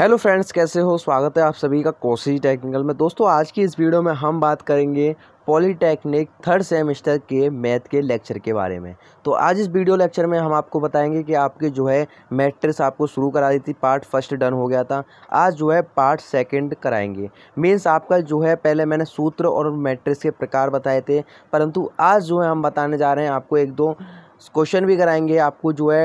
hello friends कैसे हो स्वागत है आप सभी का कोसी टेक्निकल में दोस्तों आज की इस वीडियो में हम बात करेंगे पॉलीटेक्निक थर्ड सेमेस्टर के मैथ के लेक्चर के बारे में तो आज इस वीडियो लेक्चर में हम आपको बताएंगे कि आपके जो है मैट्रिक्स आपको शुरू करा दी थी पार्ट फर्स्ट डन हो गया था आज जो है पार्ट सेकंड कराएंगे मीन्स आपका जो है पहले मैंने सूत्र और मैट्रिक्स के प्रकार बताए थे परंतु आज जो है हम बताने जा रहे हैं आपको एक दो क्वेश्चन भी कराएंगे आपको जो है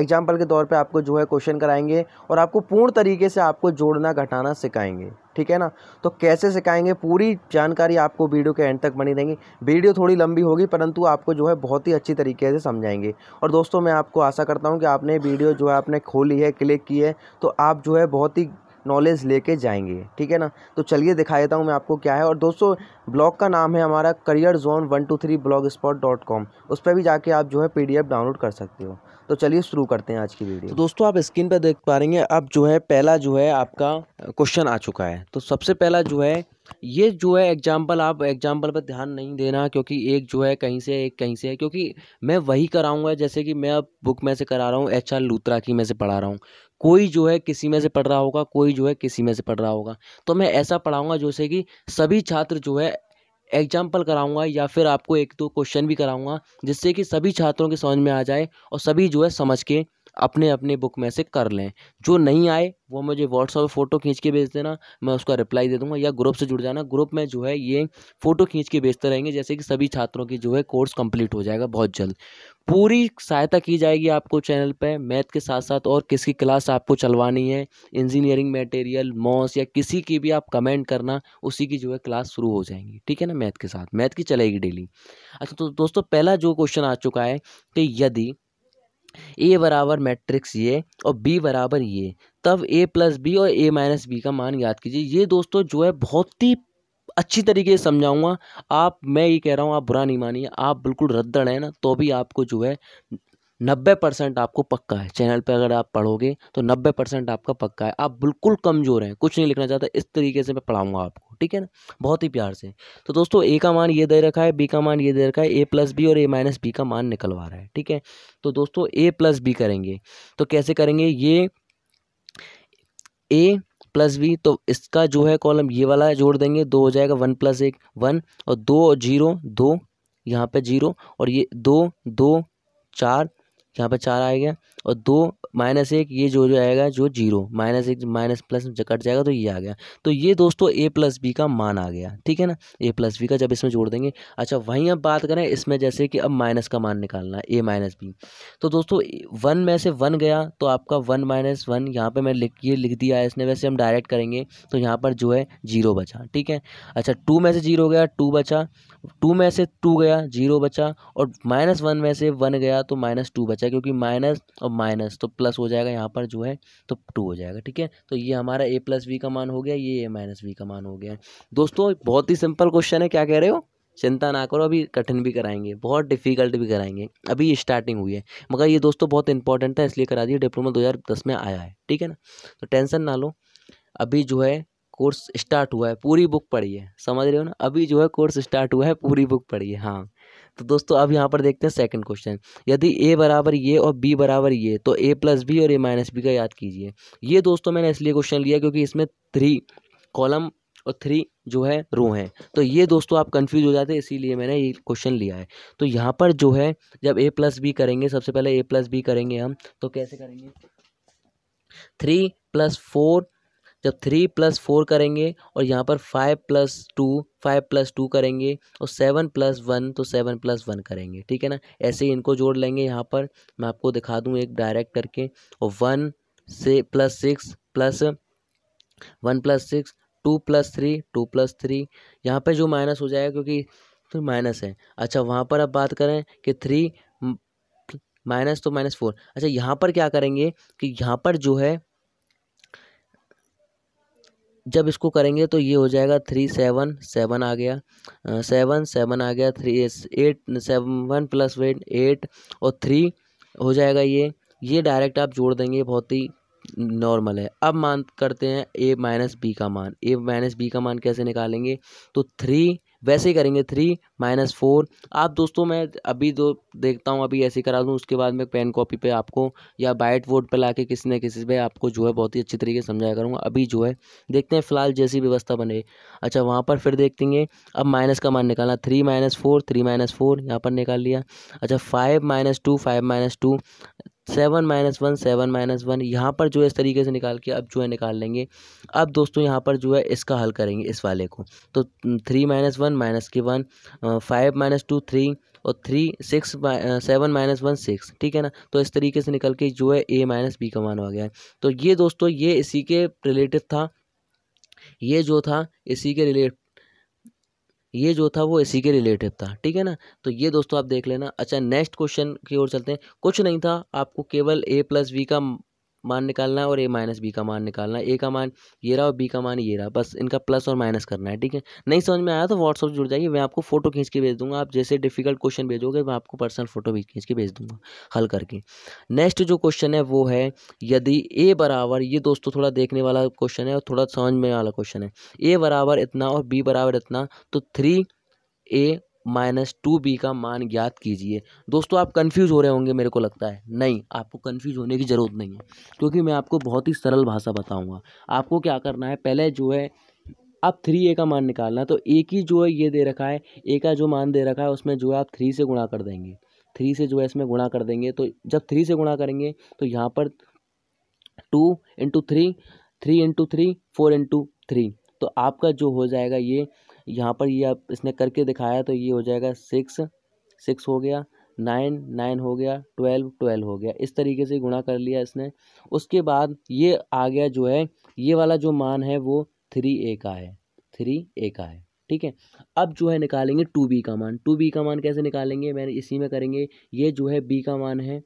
एग्जाम्पल के तौर पे आपको जो है क्वेश्चन कराएंगे और आपको पूर्ण तरीके से आपको जोड़ना घटाना सिखाएंगे ठीक है ना तो कैसे सिखाएंगे पूरी जानकारी आपको वीडियो के एंड तक बनी रहेंगी वीडियो थोड़ी लंबी होगी परंतु आपको जो है बहुत ही अच्छी तरीके से समझाएंगे और दोस्तों मैं आपको आशा करता हूँ कि आपने वीडियो जो है आपने खोली है क्लिक की है तो आप जो है बहुत ही नॉलेज लेके जाएंगे ठीक है ना तो चलिए दिखा देता हूँ मैं आपको क्या है और दोस्तों ब्लॉग का नाम है हमारा career zone one two three blog spot dot com उस पर भी जाके आप जो है पी डाउनलोड कर सकते हो तो चलिए शुरू करते हैं आज की वीडियो तो दोस्तों आप स्क्रीन पर देख पा रहे हैं अब जो है पहला जो है आपका क्वेश्चन आ चुका है तो सबसे पहला जो है ये जो है एग्जाम्पल आप एग्जाम्पल पर ध्यान नहीं देना क्योंकि एक जो है कहीं से एक कहीं से है क्योंकि मैं वही कराऊंगा जैसे कि मैं अब बुक में से करा रहा हूँ एच आर लूत्रा की मैं से पढ़ा रहा हूँ कोई जो है किसी में से पढ़ रहा होगा कोई जो है किसी में से पढ़ रहा होगा तो मैं ऐसा पढ़ाऊँगा जैसे कि सभी छात्र जो है एग्जाम्पल कराऊंगा या फिर आपको एक दो क्वेश्चन भी कराऊंगा जिससे कि सभी छात्रों के समझ में आ जाए और सभी जो है समझ के अपने अपने बुक में से कर लें जो नहीं आए वो मुझे व्हाट्सअप पर फ़ोटो खींच के भेज देना मैं उसका रिप्लाई दे दूंगा या ग्रुप से जुड़ जाना ग्रुप में जो है ये फ़ोटो खींच के भेजते रहेंगे जैसे कि सभी छात्रों की जो है कोर्स कंप्लीट हो जाएगा बहुत जल्द पूरी सहायता की जाएगी आपको चैनल पर मैथ के साथ साथ और किसकी क्लास आपको चलवानी है इंजीनियरिंग मटेरियल मॉस या किसी की भी आप कमेंट करना उसी की जो है क्लास शुरू हो जाएंगी ठीक है ना मैथ के साथ मैथ की चलेगी डेली अच्छा तो दोस्तों पहला जो क्वेश्चन आ चुका है कि यदि ए बराबर मैट्रिक्स ये और बी बराबर ये तब ए प्लस बी और ए माइनस बी का मान याद कीजिए ये दोस्तों जो है बहुत ही अच्छी तरीके से समझाऊंगा आप मैं ये कह रहा हूँ आप बुरा नहीं मानिए आप बिल्कुल रद्दड़ हैं ना तो भी आपको जो है नब्बे परसेंट आपको पक्का है चैनल पे अगर आप पढ़ोगे तो नब्बे परसेंट आपका पक्का है आप बिल्कुल कमज़ोर हैं कुछ नहीं लिखना चाहता इस तरीके से मैं पढ़ाऊँगा आपको ठीक है ना बहुत ही प्यार से तो दोस्तों ए का मान ये दे रखा है बी का मान ये दे रखा है ए प्लस बी और ए माइनस बी का मान निकलवा रहा है ठीक है तो दोस्तों ए प्लस बी करेंगे तो कैसे करेंगे ये ए प्लस बी तो इसका जो है कॉलम ये वाला जोड़ देंगे दो हो जाएगा वन प्लस एक वन और दो जीरो दो यहाँ पे जीरो और ये दो दो चार यहाँ पर चार आएगा और दो माइनस एक ये जो जो आएगा जो जीरो माइनस एक माइनस प्लस कट जाएगा तो ये आ गया तो ये दोस्तों ए प्लस बी का मान आ गया ठीक है ना ए प्लस बी का जब इसमें जोड़ देंगे अच्छा वहीं अब बात करें इसमें जैसे कि अब माइनस का मान निकालना है ए माइनस बी तो दोस्तों वन में से वन गया तो आपका वन माइनस वन यहाँ पर मैं लिख ये लिख दिया है इसने वैसे हम डायरेक्ट करेंगे तो यहाँ पर जो है जीरो बचा ठीक है अच्छा टू में से जीरो गया टू बचा टू में से टू गया जीरो बचा और माइनस वन में से वन गया तो माइनस टू बचा बचा क्योंकि माइनस और माइनस तो प्लस हो जाएगा यहाँ पर जो है तो टू हो जाएगा ठीक है तो ये हमारा ए प्लस वी का मान हो गया ये ए माइनस वी का मान हो गया दोस्तों बहुत ही सिंपल क्वेश्चन है क्या कह रहे हो चिंता ना करो अभी कठिन भी कराएंगे बहुत डिफिकल्ट भी कराएंगे अभी स्टार्टिंग हुई है मगर ये दोस्तों बहुत इंपॉर्टेंट था इसलिए करा दिए डिप्लोमा दो में आया है ठीक है ना तो टेंशन ना लो अभी जो है कोर्स स्टार्ट हुआ है पूरी बुक पढ़ी है समझ रहे हो ना अभी जो है कोर्स स्टार्ट हुआ है पूरी बुक पढ़ी है हाँ तो दोस्तों अब यहाँ पर देखते हैं सेकंड क्वेश्चन यदि ए बराबर ये और बी बराबर ये तो ए प्लस बी और ए माइनस बी का याद कीजिए ये दोस्तों मैंने इसलिए क्वेश्चन लिया क्योंकि इसमें थ्री कॉलम और थ्री जो है रो हैं तो ये दोस्तों आप कंफ्यूज हो जाते हैं इसीलिए मैंने ये क्वेश्चन लिया है तो यहाँ पर जो है जब ए प्लस बी करेंगे सबसे पहले ए प्लस बी करेंगे हम तो कैसे करेंगे थ्री प्लस फोर जब थ्री प्लस फोर करेंगे और यहाँ पर five plus two five plus two करेंगे और सेवन प्लस वन तो सेवन प्लस वन करेंगे ठीक है ना ऐसे ही इनको जोड़ लेंगे यहाँ पर मैं आपको दिखा दूँ एक डायरेक्ट करके और वन से plus six plus one plus six two plus three two plus three यहाँ पर जो माइनस हो जाएगा क्योंकि तो माइनस है अच्छा वहाँ पर अब बात करें कि थ्री माइनस तो माइनस फोर अच्छा यहाँ पर क्या करेंगे कि यहाँ पर जो है जब इसको करेंगे तो ये हो जाएगा थ्री सेवन सेवन आ गया सेवन सेवन आ गया three eight seven plus wait eight और थ्री हो जाएगा ये ये डायरेक्ट आप जोड़ देंगे बहुत ही नॉर्मल है अब मान करते हैं ए माइनस बी का मान ए माइनस बी का मान कैसे निकालेंगे तो थ्री वैसे ही करेंगे थ्री माइनस फोर आप दोस्तों मैं अभी दो देखता हूँ अभी ऐसे करा दूँ उसके बाद मैं पेन कॉपी पे आपको या बाइट वोट पे लाके किसी न किसी पे आपको जो है बहुत ही अच्छी तरीके से समझाया करूँगा अभी जो है देखते हैं फिलहाल जैसी व्यवस्था बने अच्छा वहाँ पर फिर हैं अब माइनस का मान निकालना three minus four three minus four यहाँ पर निकाल लिया अच्छा five minus two five minus two seven minus one seven minus one यहाँ पर जो है इस तरीके से निकाल के अब जो है निकाल लेंगे अब दोस्तों यहाँ पर जो है इसका हल करेंगे इस वाले को तो थ्री माइनस वन माइनस के one five minus two three और three six seven minus one six ठीक है ना तो इस तरीके से निकल के जो है ए माइनस बी का मान आ गया है तो ये दोस्तों ये इसी के रिलेटिव था ये जो था इसी के रिलेट ये जो था वो इसी के रिलेटिव था ठीक है ना तो ये दोस्तों आप देख लेना अच्छा नेक्स्ट क्वेश्चन की ओर चलते हैं कुछ नहीं था आपको केवल ए प्लस वी का मान निकालना है और ए माइनस बी का मान निकालना है ए का मान ये रहा और बी का मान ये रहा बस इनका प्लस और माइनस करना है ठीक है नहीं समझ में आया तो व्हाट्सअप जुड़ जाइए मैं आपको फोटो खींच के भेज दूंगा आप जैसे डिफिकल्ट क्वेश्चन भेजोगे मैं आपको पर्सनल फोटो भी खींच के भेज दूंगा हल करके नेक्स्ट जो क्वेश्चन है वो है यदि ए बराबर ये दोस्तों थोड़ा देखने वाला क्वेश्चन है और थोड़ा समझ में वाला क्वेश्चन है ए बराबर इतना और बी बराबर इतना तो three A minus two B का मान ज्ञात कीजिए दोस्तों आप कन्फ्यूज़ हो रहे होंगे मेरे को लगता है नहीं आपको कन्फ्यूज़ होने की ज़रूरत नहीं है क्योंकि मैं आपको बहुत ही सरल भाषा बताऊँगा आपको क्या करना है पहले जो है आप थ्री ए का मान निकालना तो ए की जो है ये दे रखा है ए का जो मान दे रखा है उसमें जो है आप थ्री से गुणा कर देंगे थ्री से जो है इसमें गुणा कर देंगे तो जब थ्री से गुणा करेंगे तो यहाँ पर two into three three into three four into three तो आपका जो हो जाएगा ये यहाँ पर ये आप इसने करके दिखाया तो ये हो जाएगा सिक्स सिक्स हो गया नाइन नाइन हो गया ट्वेल्व ट्वेल्व हो गया इस तरीके से गुणा कर लिया इसने उसके बाद ये आ गया जो है ये वाला जो मान है वो थ्री ए का है थ्री ए का है ठीक है अब जो है निकालेंगे टू बी का मान टू बी का मान कैसे निकालेंगे मैंने इसी में करेंगे ये जो है बी का मान है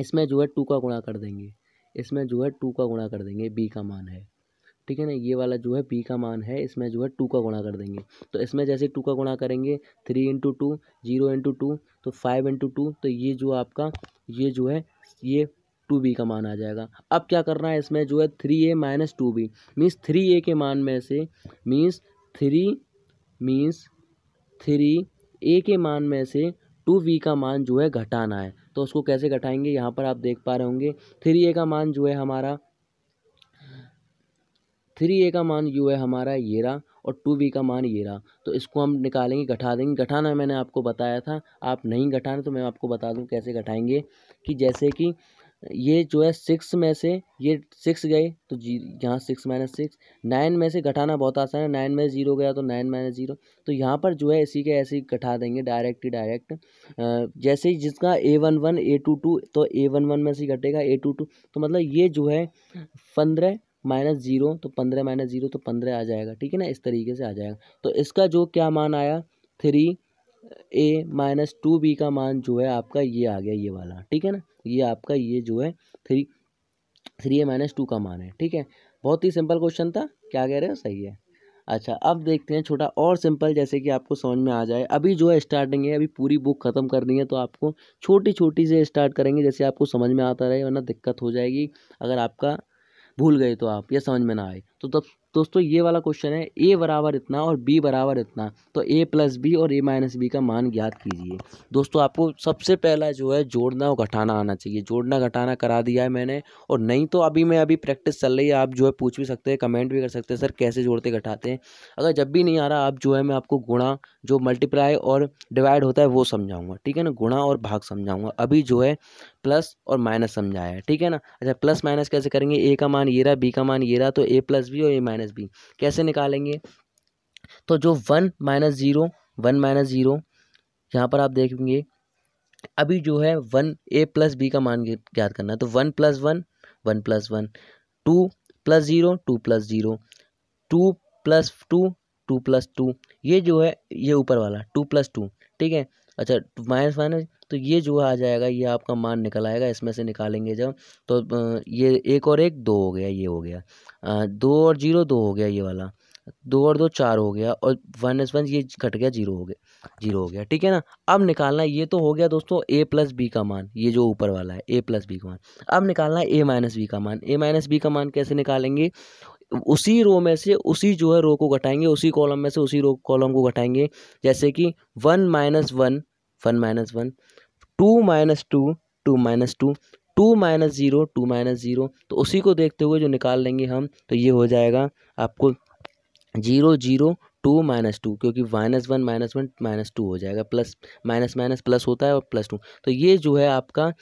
इसमें जो है टू का गुणा कर देंगे इसमें जो है टू का गुणा कर देंगे बी का मान है ठीक है ना ये वाला जो है पी का मान है इसमें जो है टू का गुणा कर देंगे तो इसमें जैसे टू का गुणा करेंगे three into two zero into two तो फाइव इंटू टू तो ये जो आपका ये जो है ये टू बी का मान आ जाएगा अब क्या करना है इसमें जो है three A minus two B means three A के मान में से means three means three A के मान में से टू बी का मान जो है घटाना है तो उसको कैसे घटाएंगे यहाँ पर आप देख पा रहे होंगे थ्री ए का मान जो है हमारा थ्री ए का मान यू है हमारा ये रहा और टू बी का मान ये रहा तो इसको हम निकालेंगे घटा देंगे घटाना मैंने आपको बताया था आप नहीं घटाना तो मैं आपको बता दूँ कैसे घटाएंगे कि जैसे कि ये जो है सिक्स में से ये सिक्स गए तो जी यहाँ सिक्स माइनस सिक्स नाइन में से घटाना बहुत आसान है नाइन में ज़ीरो गया तो नाइन माइनस ज़ीरो तो यहाँ पर जो है इसी के ऐसे ही घटा देंगे डायरेक्ट ही डायरेक्ट जैसे ही जिसका A one one A two two तो ए वन वन में से घटेगा ए टू टू तो मतलब ये जो है पंद्रह माइनस जीरो तो पंद्रह माइनस जीरो तो पंद्रह आ जाएगा ठीक है ना इस तरीके से आ जाएगा तो इसका जो क्या मान आया three A minus two B का मान जो है आपका ये आ गया ये वाला ठीक है ना ये आपका ये जो है three three A minus two का मान है ठीक है बहुत ही सिंपल क्वेश्चन था क्या कह रहे हो सही है अच्छा अब देखते हैं छोटा और सिंपल जैसे कि आपको समझ में आ जाए अभी जो है स्टार्टिंग है अभी पूरी बुक ख़त्म करनी है तो आपको छोटी छोटी से स्टार्ट करेंगे जैसे आपको समझ में आता रहे वरना दिक्कत हो जाएगी अगर आपका भूल गए तो आप ये समझ में ना आए तो तब दोस्तों ये वाला क्वेश्चन है ए बराबर इतना और बी बराबर इतना तो ए प्लस बी और ए माइनस बी का मान ज्ञात कीजिए दोस्तों आपको सबसे पहला जो है जोड़ना और घटाना आना चाहिए जोड़ना घटाना करा दिया है मैंने और नहीं तो अभी मैं अभी प्रैक्टिस चल रही है आप जो है पूछ भी सकते हैं कमेंट भी कर सकते हैं सर कैसे जोड़ते घटाते हैं अगर जब भी नहीं आ रहा आप जो है मैं आपको गुणा जो मल्टीप्लाई और डिवाइड होता है वो समझाऊँगा ठीक है ना गुणा और भाग समझाऊँगा अभी जो है प्लस और माइनस समझाया है ठीक है ना अच्छा प्लस माइनस कैसे करेंगे ए का मान ये रहा बी का मान ये रहा तो ए प्लस बी और ए माइनस बी कैसे निकालेंगे तो जो one minus zero one minus zero यहाँ पर आप देखेंगे अभी जो है वन ए प्लस बी का मान याद करना है तो one plus one one plus one two plus zero two plus zero two plus two two plus two ये जो है ये ऊपर वाला टू प्लस टू ठीक है अच्छा माइनस माइनस तो ये जो आ जाएगा ये आपका मान निकल आएगा इसमें से निकालेंगे जब तो ये एक और एक दो हो गया ये हो गया दो और जीरो दो हो गया ये वाला दो और दो चार हो गया और वन एस वन ये घट गया जीरो हो गया जीरो हो गया ठीक है ना अब निकालना ये तो हो गया दोस्तों ए प्लस बी का मान ये जो ऊपर वाला है ए प्लस बी का मान अब निकालना है ए माइनस बी का मान ए माइनस बी का मान कैसे निकालेंगे उसी रो में से उसी जो है रो को घटाएंगे उसी कॉलम में से उसी रो कॉलम को घटाएंगे जैसे कि one minus one one minus one two minus two two minus two two minus zero two minus zero तो उसी को देखते हुए जो निकाल लेंगे हम तो ये हो जाएगा आपको zero zero two minus two क्योंकि minus one minus one minus two हो जाएगा प्लस माइनस माइनस प्लस होता है और प्लस टू तो ये जो है आपका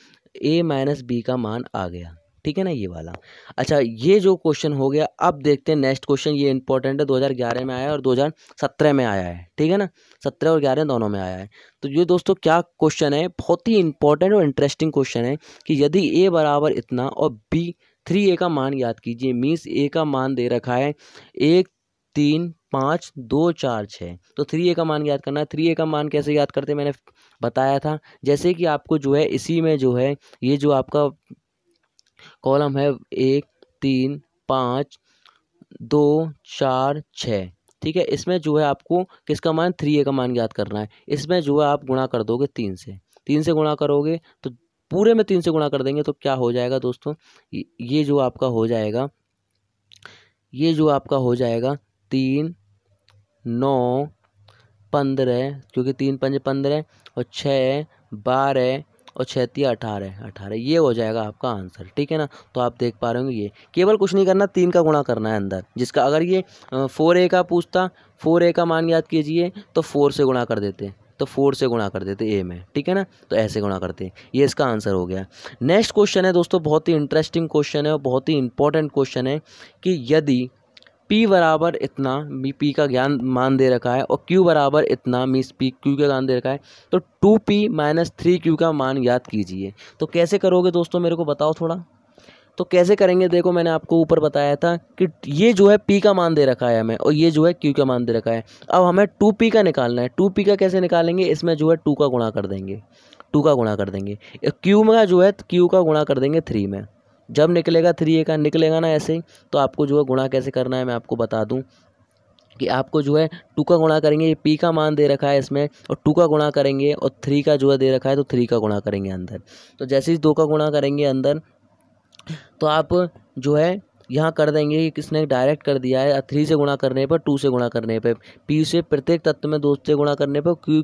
ए माइनस बी का मान आ गया ठीक है ना ये वाला अच्छा ये जो क्वेश्चन हो गया अब देखते हैं नेक्स्ट क्वेश्चन ये इंपॉर्टेंट है 2011 में आया है और 2017 में आया है ठीक है ना 17 और 11 दोनों में आया है तो ये दोस्तों क्या क्वेश्चन है बहुत ही इंपॉर्टेंट और इंटरेस्टिंग क्वेश्चन है कि यदि ए बराबर इतना और बी थ्री ए का मान याद कीजिए मीन्स ए का मान दे रखा है एक तीन पाँच दो चार छः तो थ्री ए का मान याद करना है थ्री ए का मान कैसे याद करते मैंने बताया था जैसे कि आपको जो है इसी में जो है ये जो आपका कॉलम है एक तीन पाँच दो चार छः ठीक है इसमें जो है आपको किसका मान थ्री ए का मान ज्ञात करना है इसमें जो है आप गुणा कर दोगे तीन से तीन से गुणा करोगे तो पूरे में तीन से गुणा कर देंगे तो क्या हो जाएगा दोस्तों ये जो आपका हो जाएगा ये जो आपका हो जाएगा तीन नौ पंद्रह क्योंकि तीन पंजे पंद्रह और छः बारह और छैती अठारह अठारह ये हो जाएगा आपका आंसर ठीक है ना तो आप देख पा रहे होंगे ये केवल कुछ नहीं करना तीन का गुणा करना है अंदर जिसका अगर ये फोर ए का पूछता फोर ए का मान याद कीजिए तो फोर से गुणा कर देते तो फोर से गुणा कर देते ए में ठीक है ना तो ऐसे गुणा करते ये इसका आंसर हो गया नेक्स्ट क्वेश्चन है दोस्तों बहुत ही इंटरेस्टिंग क्वेश्चन है और बहुत ही इंपॉर्टेंट क्वेश्चन है कि यदि पी बराबर इतना मी पी का ज्ञान मान दे रखा है और क्यू बराबर इतना मीस पी क्यू का ज्ञान दे रखा है तो two P minus three Q का मान याद कीजिए तो कैसे करोगे दोस्तों मेरे को बताओ थोड़ा तो कैसे करेंगे देखो मैंने आपको ऊपर बताया था कि ये जो है पी का मान दे रखा है हमें और ये जो है क्यू का मान दे रखा है अब हमें टू पी का निकालना है टू पी का कैसे निकालेंगे इसमें जो है टू का गुणा कर देंगे टू का गुणा कर देंगे क्यू में जो है क्यू का गुणा कर देंगे थ्री में जब निकलेगा थ्री ए का निकलेगा ना ऐसे ही तो आपको जो है गुणा कैसे करना है मैं आपको बता दूँ कि आपको जो है टू का गुणा करेंगे ये पी का मान दे रखा है इसमें और टू का गुणा करेंगे और थ्री का जो है दे रखा है तो थ्री का गुणा करेंगे अंदर तो जैसे ही दो का गुणा करेंगे अंदर तो आप जो है यहाँ कर देंगे कि किसने डायरेक्ट कर दिया है थ्री से गुणा करने पर टू से गुणा करने पर पी से प्रत्येक तत्व में दो से गुणा करने पर क्यू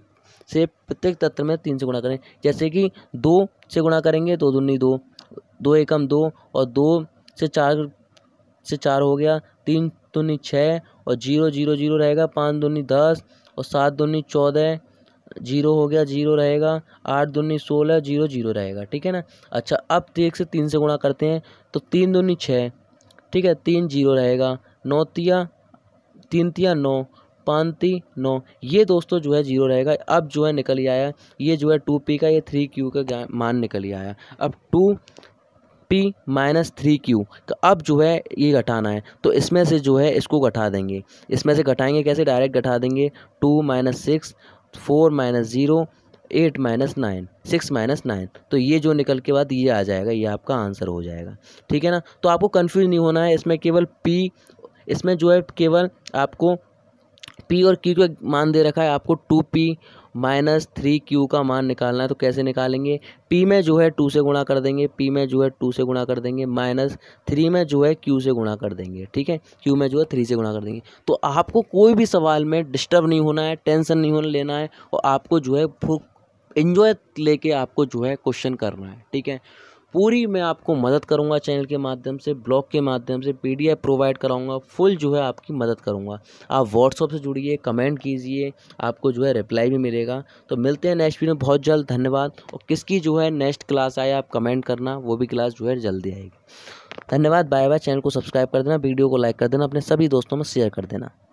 से प्रत्येक तत्व में तीन से गुणा करें जैसे कि दो से गुणा करेंगे दो तो दूनी दो दो एकम दो और दो से चार से चार हो गया तीन दूनी छः और जीरो जीरो जीरो रहेगा पाँच दूनी दस और सात दूनी चौदह जीरो हो गया जीरो रहेगा आठ दूनी सोलह जीरो जीरो रहेगा ठीक है ना अच्छा अब तो एक से तीन से गुणा करते हैं तो तीन दूनी छः ठीक है तीन जीरो रहेगा नौ तिया तीन तिया नौ ती नौ ये दोस्तों जो है जीरो रहेगा अब जो है निकल आया ये जो है टू पी का ये थ्री क्यू का मान निकल ही आया अब two P minus three Q तो अब जो है ये घटाना है तो इसमें से जो है इसको घटा देंगे इसमें से घटाएंगे कैसे डायरेक्ट घटा देंगे two minus six four minus zero eight minus nine six minus nine तो ये जो निकल के बाद ये आ जाएगा ये आपका आंसर हो जाएगा ठीक है ना तो आपको कन्फ्यूज नहीं होना है इसमें केवल पी इसमें जो है केवल आपको पी और क्यू का मान दे रखा है आपको two P minus three Q का मान निकालना है तो कैसे निकालेंगे पी में जो है टू से गुणा कर देंगे पी में जो है टू से गुणा कर देंगे माइनस थ्री में जो है क्यू से गुणा कर देंगे ठीक है क्यू में जो है थ्री से गुणा कर देंगे तो आपको कोई भी सवाल में डिस्टर्ब नहीं होना है टेंशन नहीं होना लेना है और आपको जो है इन्जॉय लेके आपको जो है क्वेश्चन करना है ठीक है पूरी मैं आपको मदद करूंगा चैनल के माध्यम से ब्लॉग के माध्यम से पी प्रोवाइड कराऊंगा फुल जो है आपकी मदद करूंगा आप व्हाट्सअप से जुड़िए कमेंट कीजिए आपको जो है रिप्लाई भी मिलेगा तो मिलते हैं नेक्स्ट वीडियो में बहुत जल्द धन्यवाद और किसकी जो है नेक्स्ट क्लास आए आप कमेंट करना वो भी क्लास जो है जल्दी आएगी धन्यवाद बाय बाय चैनल को सब्सक्राइब कर देना वीडियो को लाइक कर देना अपने सभी दोस्तों में शेयर कर देना